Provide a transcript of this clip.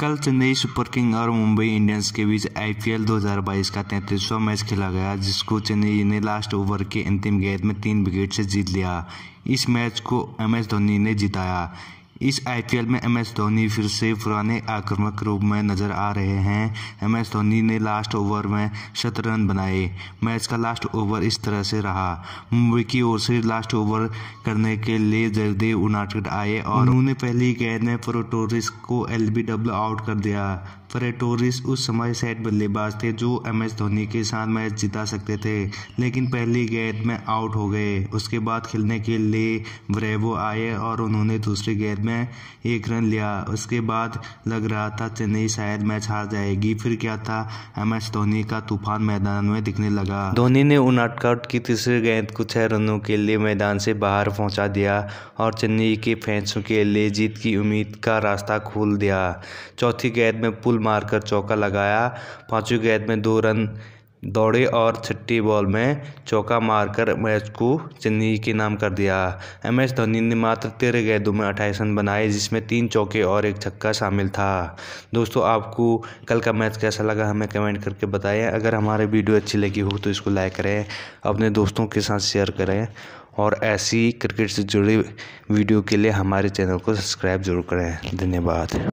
कल Chennai super king और Mumbai Indians के बीच आईपीएल 2022 का तैंतीसवां मैच खेला गया जिसको चेन्नई ने लास्ट ओवर के अंतिम गेंद में तीन विकेट से जीत लिया इस मैच को एम एस धोनी ने जिताया इस आईपीएल में एम एस धोनी फिर से पुराने आक्रामक रूप में नजर आ रहे हैं एम एस धोनी ने लास्ट ओवर में शत रन बनाए मैच का लास्ट ओवर इस तरह से रहा मुंबई की ओर से लास्ट ओवर करने के लिए जयदेव उनाटकट आए और उन्होंने पहली गेंद में प्रोटोरिस को एल बी डब्ल्यू आउट कर दिया प्रेटोरिस उस समय सेट बल्लेबाज थे जो एम एस धोनी के साथ मैच जिता सकते थे लेकिन पहली गेंद में आउट हो गए उसके बाद खेलने के लिए ब्रेवो आए और उन्होंने दूसरी गेंद में एक रन लिया उसके बाद लग रहा था चेन्नई शायद मैच हार जाएगी फिर क्या था एम एस धोनी का तूफान मैदान में दिखने लगा धोनी ने उन आउट की तीसरी गेंद को छह रनों के लिए मैदान से बाहर पहुंचा दिया और चेन्नई के फैंसों के लिए जीत की उम्मीद का रास्ता खोल दिया चौथी गेंद में पुल मारकर चौका लगाया पाँचवीं गेंद में दो रन दौड़े और छठी बॉल में चौका मारकर मैच को चेन्नई के नाम कर दिया एम एस धोनी ने मात्र तेरह गेंदों में अट्ठाईस रन बनाए जिसमें तीन चौके और एक छक्का शामिल था दोस्तों आपको कल का मैच कैसा लगा हमें कमेंट करके बताएं अगर हमारे वीडियो अच्छी लगी हो तो इसको लाइक करें अपने दोस्तों के साथ शेयर करें और ऐसी क्रिकेट से जुड़ी वीडियो के लिए हमारे चैनल को सब्सक्राइब जरूर करें धन्यवाद